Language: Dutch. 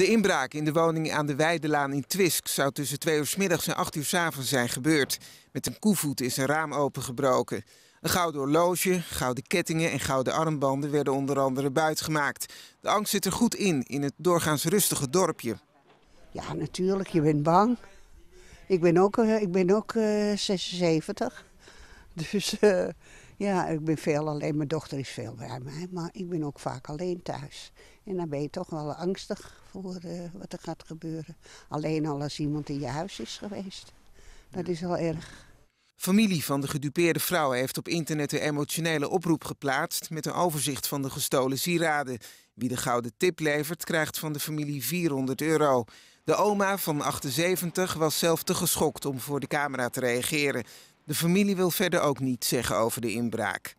De inbraak in de woning aan de Weidelaan in Twisk zou tussen 2 uur s middags en 8 uur s avonds zijn gebeurd. Met een koevoet is een raam opengebroken. Een gouden horloge, gouden kettingen en gouden armbanden werden onder andere buitgemaakt. De angst zit er goed in, in het doorgaans rustige dorpje. Ja, natuurlijk, je bent bang. Ik ben ook, eh, ik ben ook 76. Eh, dus eh, ja, ik ben veel alleen. Mijn dochter is veel bij mij, maar ik ben ook vaak alleen thuis. En dan ben je toch wel angstig voor eh, wat er gaat gebeuren. Alleen al als iemand in je huis is geweest. Dat is wel erg. Familie van de gedupeerde vrouw heeft op internet een emotionele oproep geplaatst met een overzicht van de gestolen sieraden. Wie de gouden tip levert, krijgt van de familie 400 euro. De oma van 78 was zelf te geschokt om voor de camera te reageren. De familie wil verder ook niet zeggen over de inbraak.